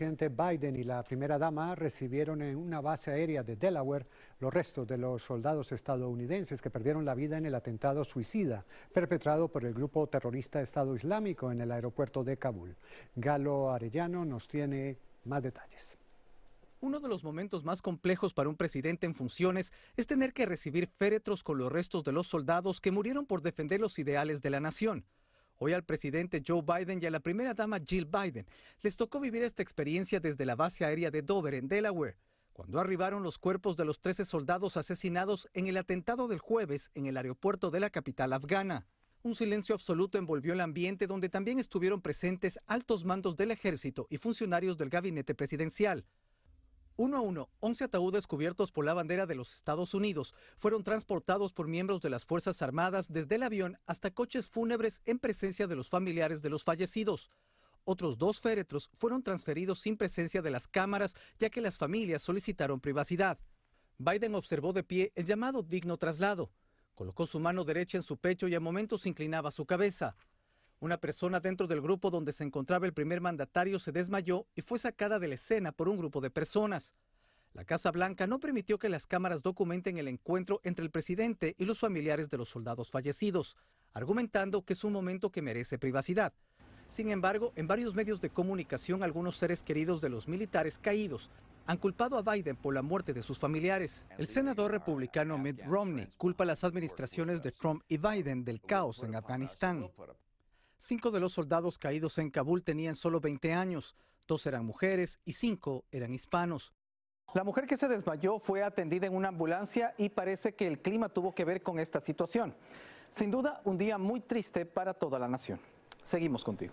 presidente Biden y la primera dama recibieron en una base aérea de Delaware los restos de los soldados estadounidenses que perdieron la vida en el atentado suicida perpetrado por el grupo terrorista Estado Islámico en el aeropuerto de Kabul. Galo Arellano nos tiene más detalles. Uno de los momentos más complejos para un presidente en funciones es tener que recibir féretros con los restos de los soldados que murieron por defender los ideales de la nación. Hoy al presidente Joe Biden y a la primera dama Jill Biden les tocó vivir esta experiencia desde la base aérea de Dover, en Delaware, cuando arribaron los cuerpos de los 13 soldados asesinados en el atentado del jueves en el aeropuerto de la capital afgana. Un silencio absoluto envolvió el ambiente donde también estuvieron presentes altos mandos del ejército y funcionarios del gabinete presidencial. Uno a uno, 11 ataúdes cubiertos por la bandera de los Estados Unidos fueron transportados por miembros de las Fuerzas Armadas desde el avión hasta coches fúnebres en presencia de los familiares de los fallecidos. Otros dos féretros fueron transferidos sin presencia de las cámaras, ya que las familias solicitaron privacidad. Biden observó de pie el llamado digno traslado. Colocó su mano derecha en su pecho y a momentos inclinaba su cabeza. Una persona dentro del grupo donde se encontraba el primer mandatario se desmayó y fue sacada de la escena por un grupo de personas. La Casa Blanca no permitió que las cámaras documenten el encuentro entre el presidente y los familiares de los soldados fallecidos, argumentando que es un momento que merece privacidad. Sin embargo, en varios medios de comunicación algunos seres queridos de los militares caídos han culpado a Biden por la muerte de sus familiares. El senador republicano Mitt Romney culpa a las administraciones de Trump y Biden del caos en Afganistán. Cinco de los soldados caídos en Kabul tenían solo 20 años, dos eran mujeres y cinco eran hispanos. La mujer que se desmayó fue atendida en una ambulancia y parece que el clima tuvo que ver con esta situación. Sin duda, un día muy triste para toda la nación. Seguimos contigo.